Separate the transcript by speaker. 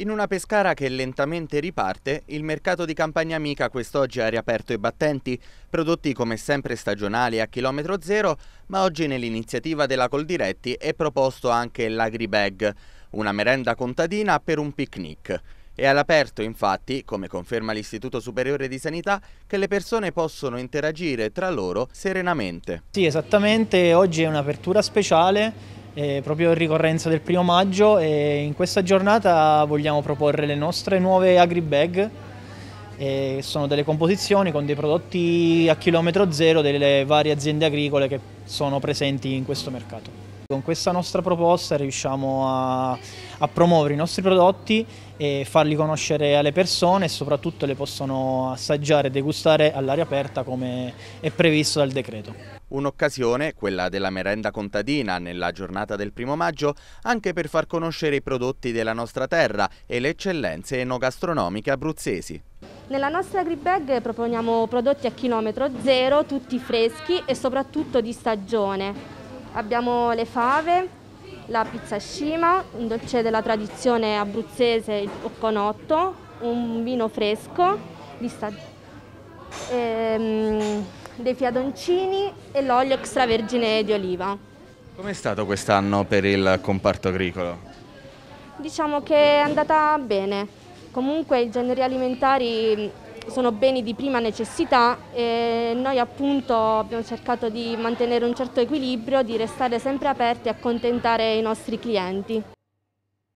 Speaker 1: In una Pescara che lentamente riparte, il mercato di Campagna Amica quest'oggi ha riaperto i battenti, prodotti come sempre stagionali a chilometro zero, ma oggi nell'iniziativa della Coldiretti è proposto anche l'Agribag, una merenda contadina per un picnic. È all'aperto infatti, come conferma l'Istituto Superiore di Sanità, che le persone possono interagire tra loro serenamente.
Speaker 2: Sì, esattamente, oggi è un'apertura speciale eh, proprio in ricorrenza del primo maggio e in questa giornata vogliamo proporre le nostre nuove agribag eh, sono delle composizioni con dei prodotti a chilometro zero delle varie aziende agricole che sono presenti in questo mercato. Con questa nostra proposta riusciamo a, a, promuovere i nostri prodotti e farli conoscere alle persone e soprattutto le possono assaggiare e degustare all'aria aperta come è previsto dal decreto.
Speaker 1: Un'occasione, quella della merenda contadina nella giornata del primo maggio, anche per far conoscere i prodotti della nostra terra e le eccellenze enogastronomiche abruzzesi.
Speaker 3: Nella nostra bag proponiamo prodotti a chilometro zero, tutti freschi e soprattutto di stagione. Abbiamo le fave, la pizza scima, un dolce della tradizione abruzzese, il cocconotto, un vino fresco di stagione. Ehm, dei fiadoncini e l'olio extravergine di oliva.
Speaker 1: Com'è stato quest'anno per il comparto agricolo?
Speaker 3: Diciamo che è andata bene. Comunque i generi alimentari sono beni di prima necessità e noi appunto abbiamo cercato di mantenere un certo equilibrio, di restare sempre aperti e accontentare i nostri clienti.